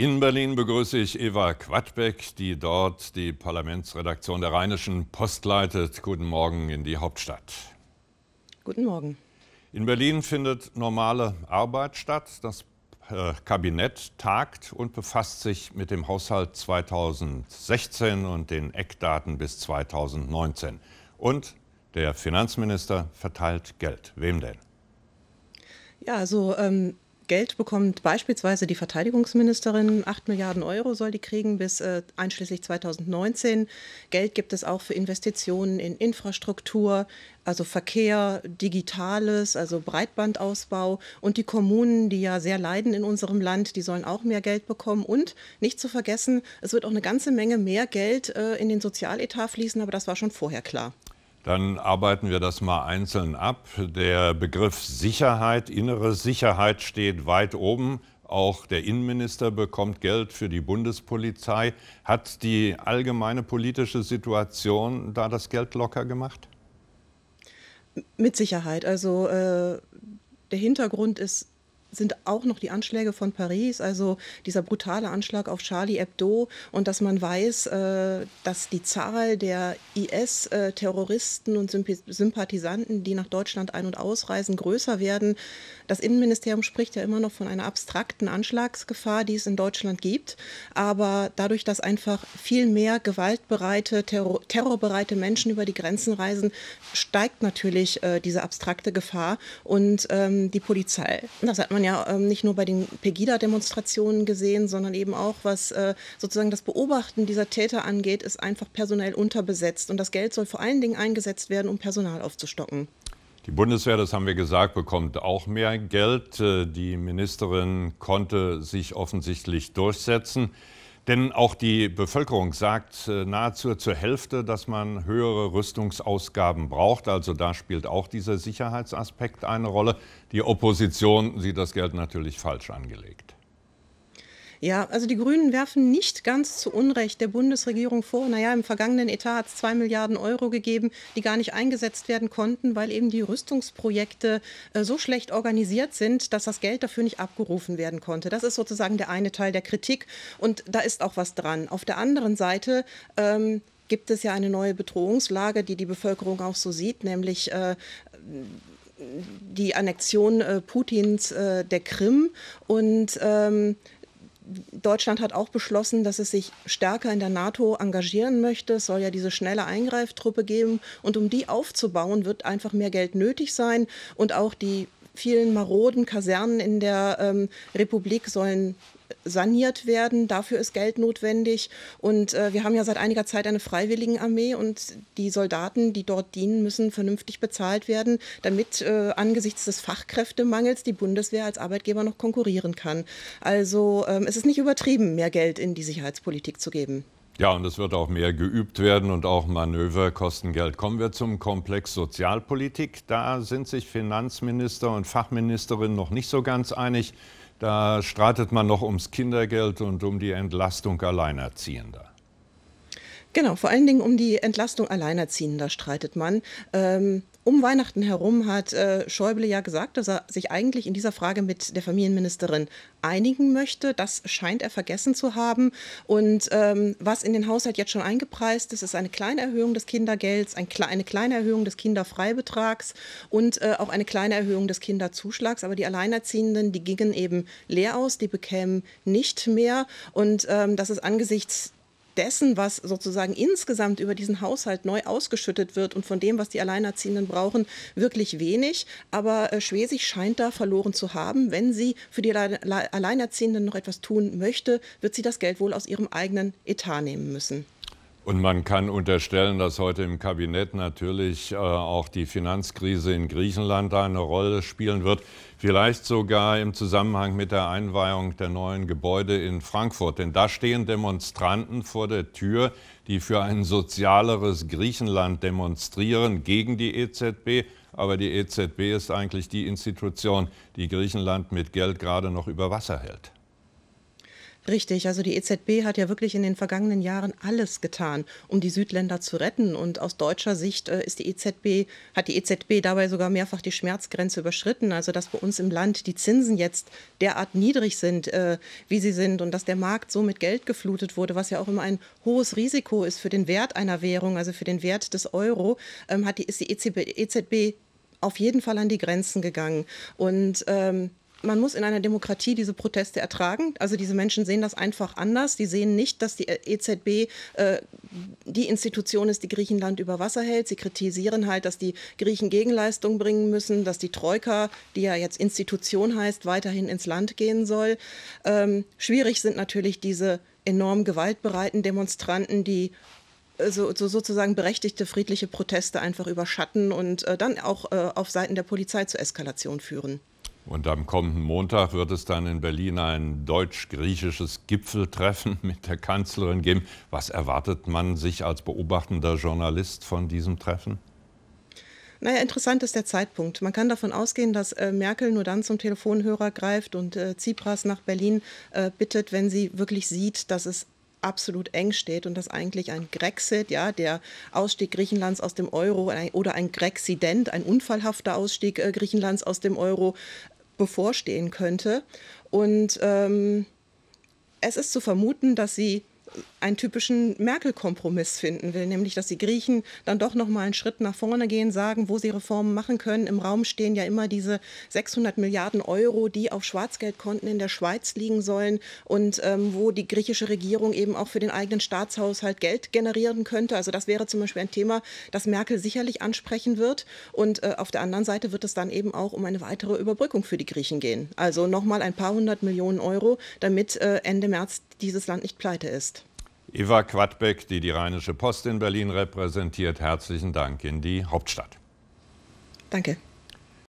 In Berlin begrüße ich Eva Quadbeck, die dort die Parlamentsredaktion der Rheinischen Post leitet. Guten Morgen in die Hauptstadt. Guten Morgen. In Berlin findet normale Arbeit statt. Das äh, Kabinett tagt und befasst sich mit dem Haushalt 2016 und den Eckdaten bis 2019. Und der Finanzminister verteilt Geld. Wem denn? Ja, also ähm, Geld bekommt beispielsweise die Verteidigungsministerin. 8 Milliarden Euro soll die kriegen bis äh, einschließlich 2019. Geld gibt es auch für Investitionen in Infrastruktur, also Verkehr, Digitales, also Breitbandausbau. Und die Kommunen, die ja sehr leiden in unserem Land, die sollen auch mehr Geld bekommen. Und nicht zu vergessen, es wird auch eine ganze Menge mehr Geld äh, in den Sozialetat fließen, aber das war schon vorher klar. Dann arbeiten wir das mal einzeln ab. Der Begriff Sicherheit, innere Sicherheit steht weit oben. Auch der Innenminister bekommt Geld für die Bundespolizei. Hat die allgemeine politische Situation da das Geld locker gemacht? Mit Sicherheit. Also äh, der Hintergrund ist sind auch noch die Anschläge von Paris, also dieser brutale Anschlag auf Charlie Hebdo und dass man weiß, äh, dass die Zahl der IS-Terroristen äh, und Sympathisanten, die nach Deutschland ein- und ausreisen, größer werden. Das Innenministerium spricht ja immer noch von einer abstrakten Anschlagsgefahr, die es in Deutschland gibt, aber dadurch, dass einfach viel mehr gewaltbereite, terror terrorbereite Menschen über die Grenzen reisen, steigt natürlich äh, diese abstrakte Gefahr und ähm, die Polizei. Das hat man man ja ähm, nicht nur bei den Pegida-Demonstrationen gesehen, sondern eben auch, was äh, sozusagen das Beobachten dieser Täter angeht, ist einfach personell unterbesetzt. Und das Geld soll vor allen Dingen eingesetzt werden, um Personal aufzustocken. Die Bundeswehr, das haben wir gesagt, bekommt auch mehr Geld. Äh, die Ministerin konnte sich offensichtlich durchsetzen. Denn auch die Bevölkerung sagt äh, nahezu zur Hälfte, dass man höhere Rüstungsausgaben braucht. Also da spielt auch dieser Sicherheitsaspekt eine Rolle. Die Opposition sieht das Geld natürlich falsch angelegt. Ja, also die Grünen werfen nicht ganz zu Unrecht der Bundesregierung vor, naja, im vergangenen Etat hat es zwei Milliarden Euro gegeben, die gar nicht eingesetzt werden konnten, weil eben die Rüstungsprojekte äh, so schlecht organisiert sind, dass das Geld dafür nicht abgerufen werden konnte. Das ist sozusagen der eine Teil der Kritik und da ist auch was dran. Auf der anderen Seite ähm, gibt es ja eine neue Bedrohungslage, die die Bevölkerung auch so sieht, nämlich äh, die Annexion äh, Putins äh, der Krim. Und ähm, Deutschland hat auch beschlossen, dass es sich stärker in der NATO engagieren möchte. Es soll ja diese schnelle Eingreiftruppe geben. Und um die aufzubauen, wird einfach mehr Geld nötig sein. Und auch die vielen maroden Kasernen in der ähm, Republik sollen saniert werden. Dafür ist Geld notwendig. Und äh, wir haben ja seit einiger Zeit eine Freiwilligenarmee und die Soldaten, die dort dienen, müssen vernünftig bezahlt werden, damit äh, angesichts des Fachkräftemangels die Bundeswehr als Arbeitgeber noch konkurrieren kann. Also ähm, es ist nicht übertrieben, mehr Geld in die Sicherheitspolitik zu geben. Ja, und es wird auch mehr geübt werden und auch Manöver kosten Geld. Kommen wir zum Komplex Sozialpolitik. Da sind sich Finanzminister und Fachministerin noch nicht so ganz einig. Da streitet man noch ums Kindergeld und um die Entlastung Alleinerziehender. Genau, vor allen Dingen um die Entlastung Alleinerziehender streitet man. Ähm, um Weihnachten herum hat äh, Schäuble ja gesagt, dass er sich eigentlich in dieser Frage mit der Familienministerin einigen möchte. Das scheint er vergessen zu haben. Und ähm, was in den Haushalt jetzt schon eingepreist ist, ist eine kleine Erhöhung des Kindergelds, ein, eine kleine Erhöhung des Kinderfreibetrags und äh, auch eine kleine Erhöhung des Kinderzuschlags. Aber die Alleinerziehenden, die gingen eben leer aus, die bekämen nicht mehr. Und ähm, das ist angesichts dessen, was sozusagen insgesamt über diesen Haushalt neu ausgeschüttet wird und von dem, was die Alleinerziehenden brauchen, wirklich wenig. Aber äh, Schwesig scheint da verloren zu haben. Wenn sie für die Alleinerziehenden noch etwas tun möchte, wird sie das Geld wohl aus ihrem eigenen Etat nehmen müssen. Und man kann unterstellen, dass heute im Kabinett natürlich äh, auch die Finanzkrise in Griechenland eine Rolle spielen wird. Vielleicht sogar im Zusammenhang mit der Einweihung der neuen Gebäude in Frankfurt. Denn da stehen Demonstranten vor der Tür, die für ein sozialeres Griechenland demonstrieren gegen die EZB. Aber die EZB ist eigentlich die Institution, die Griechenland mit Geld gerade noch über Wasser hält. Richtig, also die EZB hat ja wirklich in den vergangenen Jahren alles getan, um die Südländer zu retten. Und aus deutscher Sicht äh, ist die EZB, hat die EZB dabei sogar mehrfach die Schmerzgrenze überschritten. Also dass bei uns im Land die Zinsen jetzt derart niedrig sind, äh, wie sie sind, und dass der Markt so mit Geld geflutet wurde, was ja auch immer ein hohes Risiko ist für den Wert einer Währung, also für den Wert des Euro, ähm, hat die, ist die EZB, EZB auf jeden Fall an die Grenzen gegangen. Und ähm, man muss in einer Demokratie diese Proteste ertragen. Also diese Menschen sehen das einfach anders. Die sehen nicht, dass die EZB äh, die Institution ist, die Griechenland über Wasser hält. Sie kritisieren halt, dass die Griechen Gegenleistung bringen müssen, dass die Troika, die ja jetzt Institution heißt, weiterhin ins Land gehen soll. Ähm, schwierig sind natürlich diese enorm gewaltbereiten Demonstranten, die äh, so, so, sozusagen berechtigte friedliche Proteste einfach überschatten und äh, dann auch äh, auf Seiten der Polizei zur Eskalation führen. Und am kommenden Montag wird es dann in Berlin ein deutsch-griechisches Gipfeltreffen mit der Kanzlerin geben. Was erwartet man sich als beobachtender Journalist von diesem Treffen? Naja, interessant ist der Zeitpunkt. Man kann davon ausgehen, dass äh, Merkel nur dann zum Telefonhörer greift und äh, Tsipras nach Berlin äh, bittet, wenn sie wirklich sieht, dass es absolut eng steht und dass eigentlich ein Grexit, ja, der Ausstieg Griechenlands aus dem Euro oder ein Grexident, ein unfallhafter Ausstieg äh, Griechenlands aus dem Euro bevorstehen könnte. Und ähm, es ist zu vermuten, dass sie einen typischen Merkel-Kompromiss finden will, nämlich dass die Griechen dann doch noch mal einen Schritt nach vorne gehen, sagen, wo sie Reformen machen können. Im Raum stehen ja immer diese 600 Milliarden Euro, die auf Schwarzgeldkonten in der Schweiz liegen sollen und ähm, wo die griechische Regierung eben auch für den eigenen Staatshaushalt Geld generieren könnte. Also das wäre zum Beispiel ein Thema, das Merkel sicherlich ansprechen wird. Und äh, auf der anderen Seite wird es dann eben auch um eine weitere Überbrückung für die Griechen gehen. Also noch mal ein paar hundert Millionen Euro, damit äh, Ende März dieses Land nicht pleite ist. Eva Quadbeck, die die Rheinische Post in Berlin repräsentiert, herzlichen Dank in die Hauptstadt. Danke.